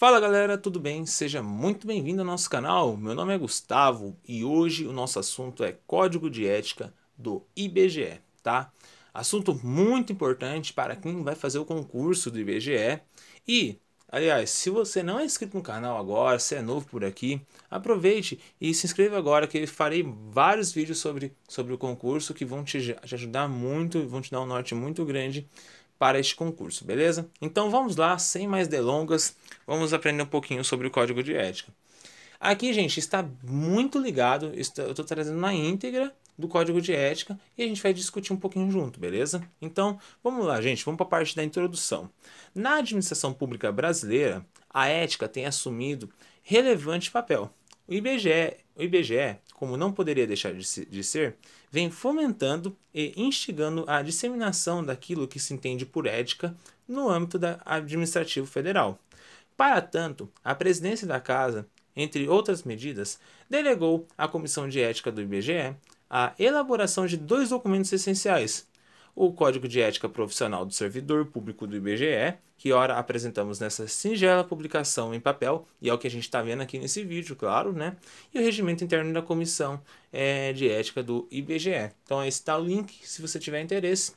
Fala galera, tudo bem? Seja muito bem-vindo ao nosso canal. Meu nome é Gustavo e hoje o nosso assunto é Código de Ética do IBGE, tá? Assunto muito importante para quem vai fazer o concurso do IBGE. E, aliás, se você não é inscrito no canal agora, se é novo por aqui, aproveite e se inscreva agora que eu farei vários vídeos sobre, sobre o concurso que vão te, te ajudar muito, vão te dar um norte muito grande para este concurso, beleza? Então vamos lá, sem mais delongas, vamos aprender um pouquinho sobre o código de ética. Aqui, gente, está muito ligado, eu estou trazendo na íntegra do código de ética e a gente vai discutir um pouquinho junto, beleza? Então, vamos lá, gente, vamos para a parte da introdução. Na administração pública brasileira, a ética tem assumido relevante papel. O IBGE, o IBGE como não poderia deixar de ser, vem fomentando e instigando a disseminação daquilo que se entende por ética no âmbito da administrativo federal. Para tanto, a presidência da casa, entre outras medidas, delegou à Comissão de Ética do IBGE a elaboração de dois documentos essenciais, o Código de Ética Profissional do Servidor Público do IBGE, que ora apresentamos nessa singela publicação em papel, e é o que a gente está vendo aqui nesse vídeo, claro, né? E o regimento interno da Comissão é, de Ética do IBGE. Então, está o link, se você tiver interesse.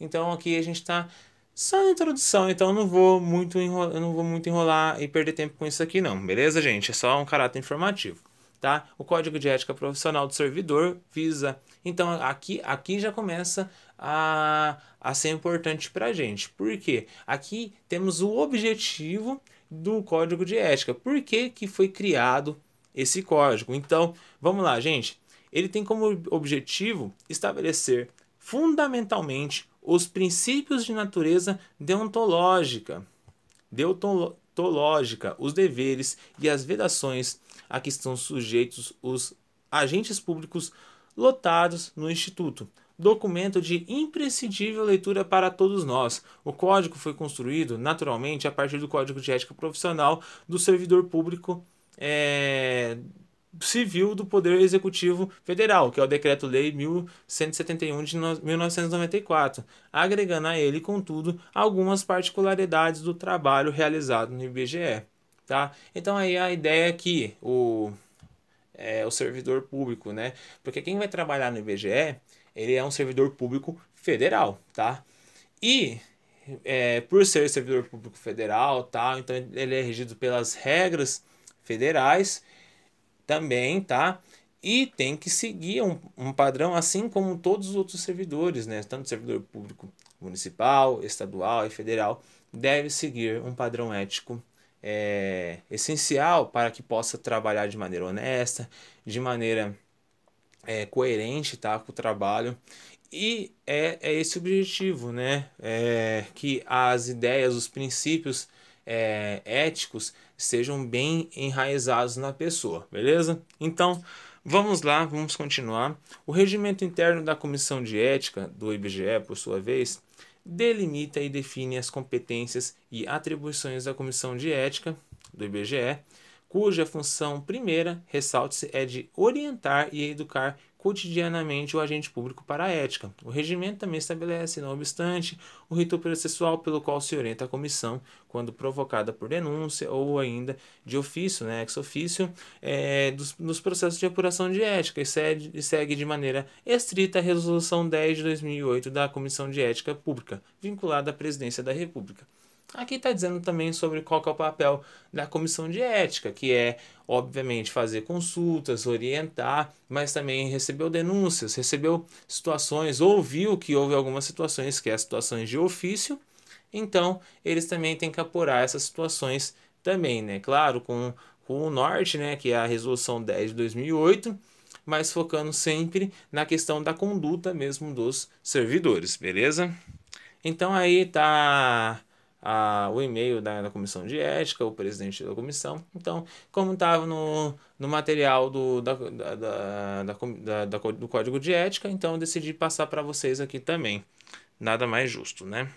Então, aqui a gente está só na introdução, então não vou muito enrolar, não vou muito enrolar e perder tempo com isso aqui não, beleza, gente? É só um caráter informativo. Tá? O Código de Ética Profissional do Servidor visa. Então aqui, aqui já começa a, a ser importante para a gente. Porque aqui temos o objetivo do código de ética. Por que, que foi criado esse código? Então, vamos lá, gente. Ele tem como objetivo estabelecer fundamentalmente os princípios de natureza deontológica, deontológica, os deveres e as vedações a que estão sujeitos os agentes públicos lotados no Instituto, documento de imprescindível leitura para todos nós. O código foi construído, naturalmente, a partir do Código de Ética Profissional do Servidor Público é, Civil do Poder Executivo Federal, que é o Decreto-Lei 1171 de 1994, agregando a ele, contudo, algumas particularidades do trabalho realizado no IBGE. Tá? Então aí a ideia é que o, é, o servidor público, né? Porque quem vai trabalhar no IBGE ele é um servidor público federal, tá? E é, por ser servidor público federal, tá? Então ele é regido pelas regras federais também, tá? E tem que seguir um, um padrão, assim como todos os outros servidores, né? Tanto servidor público municipal, estadual e federal, deve seguir um padrão ético é, essencial para que possa trabalhar de maneira honesta, de maneira é, coerente tá, com o trabalho. E é, é esse o objetivo, né? É, que as ideias, os princípios é, éticos sejam bem enraizados na pessoa, beleza? Então, vamos lá, vamos continuar. O regimento interno da Comissão de Ética do IBGE, por sua vez, delimita e define as competências e atribuições da Comissão de Ética do IBGE cuja função primeira, ressalte-se, é de orientar e educar cotidianamente o agente público para a ética. O regimento também estabelece, não obstante, o rito processual pelo qual se orienta a comissão quando provocada por denúncia ou ainda de ofício, né, ex ofício, é, dos, dos, processos de apuração de ética e segue, e segue de maneira estrita a Resolução 10 de 2008 da Comissão de Ética Pública, vinculada à Presidência da República. Aqui está dizendo também sobre qual é o papel da comissão de ética, que é, obviamente, fazer consultas, orientar, mas também recebeu denúncias, recebeu situações, ouviu que houve algumas situações que é situações de ofício, então eles também têm que apurar essas situações também, né? Claro, com, com o norte, né, que é a resolução 10 de 2008, mas focando sempre na questão da conduta mesmo dos servidores, beleza? Então aí está a, o e-mail da, da, comissão de ética, o presidente da comissão. Então, como estava no, no material do, da, da, da, da do código de ética, então decidi passar para vocês aqui também. Nada mais justo, né?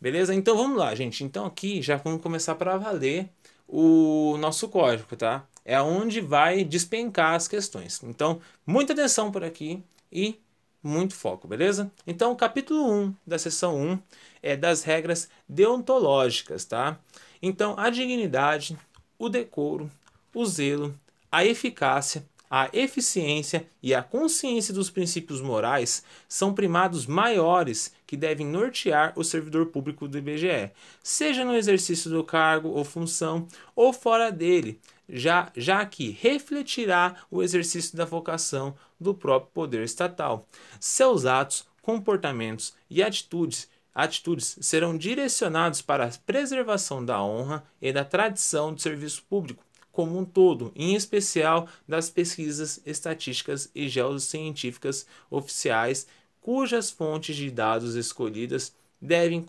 Beleza? Então vamos lá, gente. Então aqui já vamos começar para valer o nosso código, tá? É onde vai despencar as questões. Então, muita atenção por aqui e muito foco, beleza? Então, o capítulo 1 da sessão 1 é das regras deontológicas, tá? Então, a dignidade, o decoro, o zelo, a eficácia, a eficiência e a consciência dos princípios morais são primados maiores que devem nortear o servidor público do IBGE, seja no exercício do cargo ou função ou fora dele, já, já que refletirá o exercício da vocação do próprio poder estatal. Seus atos, comportamentos e atitudes atitudes serão direcionados para a preservação da honra e da tradição do serviço público como um todo, em especial das pesquisas estatísticas e geocientíficas oficiais, cujas fontes de dados escolhidas devem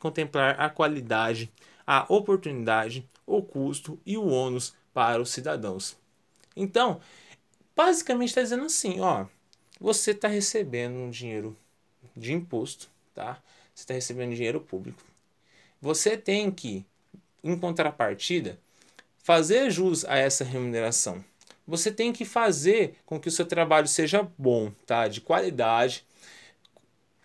contemplar a qualidade, a oportunidade, o custo e o ônus para os cidadãos. Então, basicamente está dizendo assim, ó, você está recebendo um dinheiro de imposto, tá? Você está recebendo dinheiro público. Você tem que, em contrapartida, fazer jus a essa remuneração. Você tem que fazer com que o seu trabalho seja bom, tá? De qualidade.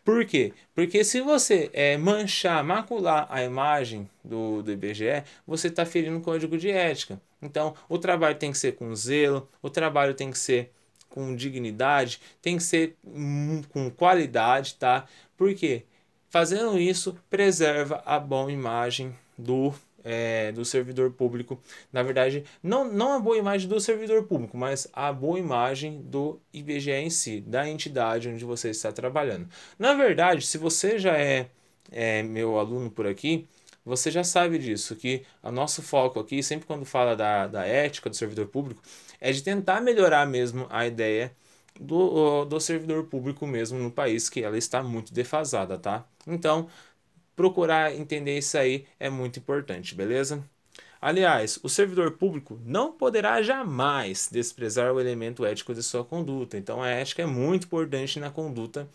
Por quê? Porque se você é, manchar, macular a imagem do, do IBGE, você está ferindo o código de ética. Então, o trabalho tem que ser com zelo, o trabalho tem que ser com dignidade, tem que ser hum, com qualidade, tá? Porque fazendo isso preserva a boa imagem do é, do servidor público. Na verdade, não, não a boa imagem do servidor público, mas a boa imagem do IBGE em si, da entidade onde você está trabalhando. Na verdade, se você já é, é meu aluno por aqui, você já sabe disso, que o nosso foco aqui, sempre quando fala da, da ética do servidor público, é de tentar melhorar mesmo a ideia do, do servidor público mesmo no país, que ela está muito defasada, tá? Então, procurar entender isso aí é muito importante, beleza? Aliás, o servidor público não poderá jamais desprezar o elemento ético de sua conduta. Então, a ética é muito importante na conduta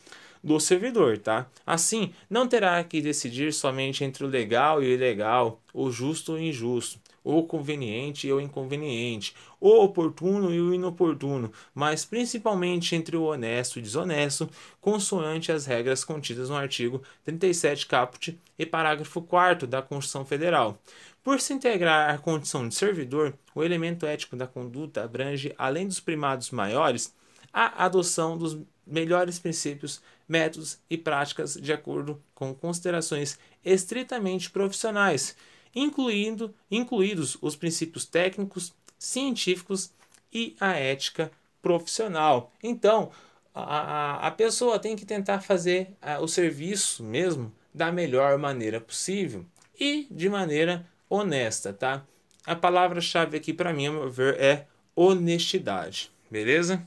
do servidor, tá? Assim, não terá que decidir somente entre o legal e o ilegal, o justo e o injusto, o conveniente e o inconveniente, o oportuno e o inoportuno, mas principalmente entre o honesto e o desonesto, consoante as regras contidas no artigo 37 caput e parágrafo 4 da Constituição Federal. Por se integrar à condição de servidor, o elemento ético da conduta abrange, além dos primados maiores, a adoção dos melhores princípios, métodos e práticas de acordo com considerações estritamente profissionais, incluindo incluídos os princípios técnicos, científicos e a ética profissional. Então, a, a pessoa tem que tentar fazer a, o serviço mesmo da melhor maneira possível e de maneira honesta, tá? A palavra-chave aqui para mim, a meu ver, é honestidade, beleza?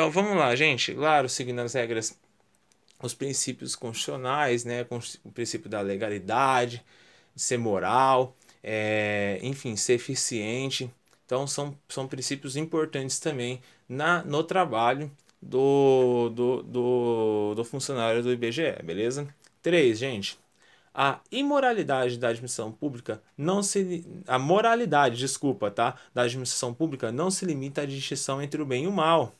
Então vamos lá, gente. Claro, seguindo as regras, os princípios constitucionais, né? O princípio da legalidade, de ser moral, é, enfim, ser eficiente. Então são, são princípios importantes também na, no trabalho do, do, do, do funcionário do IBGE, beleza? 3, gente. A imoralidade da administração pública não se a moralidade, desculpa, tá? Da administração pública não se limita à distinção entre o bem e o mal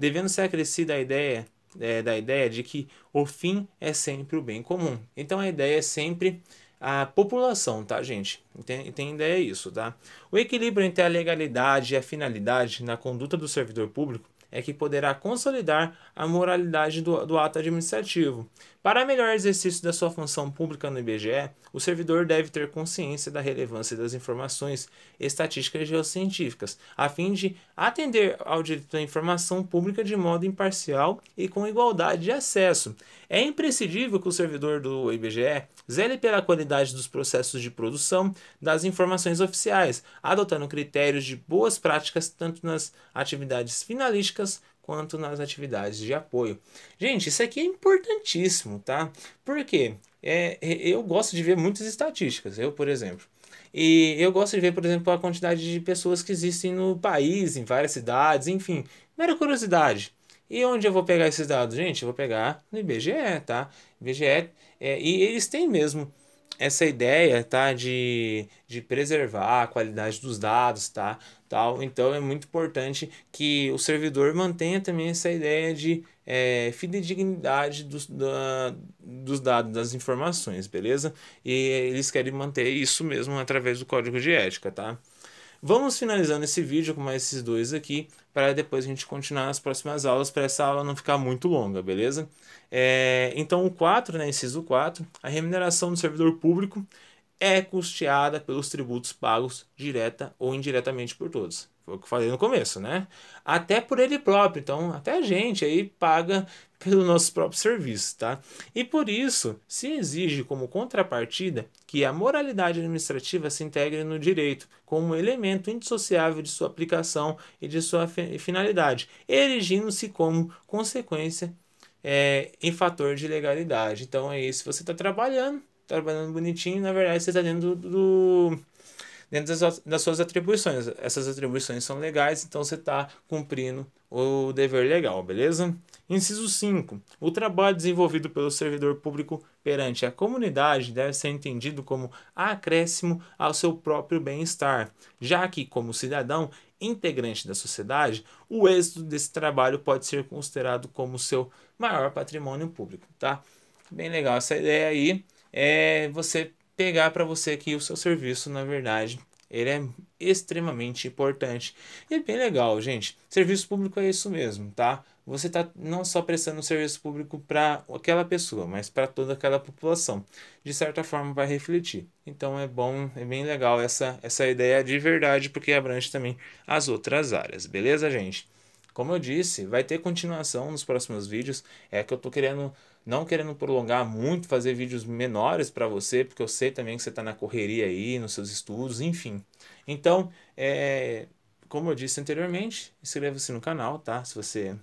devendo ser acrescida a ideia é, da ideia de que o fim é sempre o bem comum. Então a ideia é sempre a população, tá, gente? Tem, tem ideia isso, tá? O equilíbrio entre a legalidade e a finalidade na conduta do servidor público é que poderá consolidar a moralidade do, do ato administrativo, para melhor exercício da sua função pública no IBGE, o servidor deve ter consciência da relevância das informações estatísticas geocientíficas, a fim de atender ao direito à informação pública de modo imparcial e com igualdade de acesso. É imprescindível que o servidor do IBGE zele pela qualidade dos processos de produção das informações oficiais, adotando critérios de boas práticas tanto nas atividades finalísticas quanto nas atividades de apoio. Gente, isso aqui é importantíssimo, tá? Porque é, é, eu gosto de ver muitas estatísticas, eu, por exemplo. E eu gosto de ver, por exemplo, a quantidade de pessoas que existem no país, em várias cidades, enfim, mera curiosidade. E onde eu vou pegar esses dados? Gente, eu vou pegar no IBGE, tá? IBGE, é, e eles têm mesmo essa ideia, tá, de, de preservar a qualidade dos dados, tá, tal. Então é muito importante que o servidor mantenha também essa ideia de é, fidedignidade dos, da, dos dados, das informações, beleza? E eles querem manter isso mesmo através do código de ética, tá? Vamos finalizando esse vídeo com mais esses dois aqui, para depois a gente continuar nas próximas aulas, para essa aula não ficar muito longa, beleza? É, então, o 4, né, inciso 4, a remuneração do servidor público é custeada pelos tributos pagos direta ou indiretamente por todos o que eu falei no começo, né? Até por ele próprio. Então, até a gente aí paga pelo nosso próprio serviço, tá? E por isso, se exige como contrapartida que a moralidade administrativa se integre no direito como elemento indissociável de sua aplicação e de sua finalidade, erigindo-se como consequência é, em fator de legalidade. Então é isso, você está trabalhando, trabalhando bonitinho, na verdade você está dentro do, do dentro das, das suas atribuições. Essas atribuições são legais, então você está cumprindo o dever legal, beleza? Inciso 5. O trabalho desenvolvido pelo servidor público perante a comunidade deve ser entendido como acréscimo ao seu próprio bem-estar, já que, como cidadão integrante da sociedade, o êxito desse trabalho pode ser considerado como seu maior patrimônio público, tá? Bem legal essa ideia aí. É você pegar para você que o seu serviço, na verdade, ele é extremamente importante. E é bem legal, gente. Serviço público é isso mesmo, tá? Você tá não só prestando serviço público para aquela pessoa, mas para toda aquela população. De certa forma, vai refletir. Então é bom, é bem legal essa, essa ideia de verdade, porque abrange também as outras áreas, beleza, gente? Como eu disse, vai ter continuação nos próximos vídeos. É que eu tô querendo não querendo prolongar muito, fazer vídeos menores para você, porque eu sei também que você está na correria aí, nos seus estudos, enfim. Então, é, como eu disse anteriormente, inscreva-se no canal, tá? Se você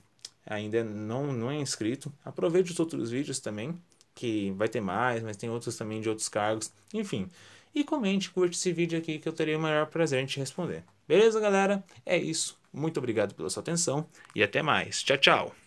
ainda não, não é inscrito, aproveite os outros vídeos também, que vai ter mais, mas tem outros também de outros cargos, enfim. E comente, curte esse vídeo aqui que eu terei o maior prazer em te responder. Beleza, galera? É isso. Muito obrigado pela sua atenção e até mais. Tchau, tchau.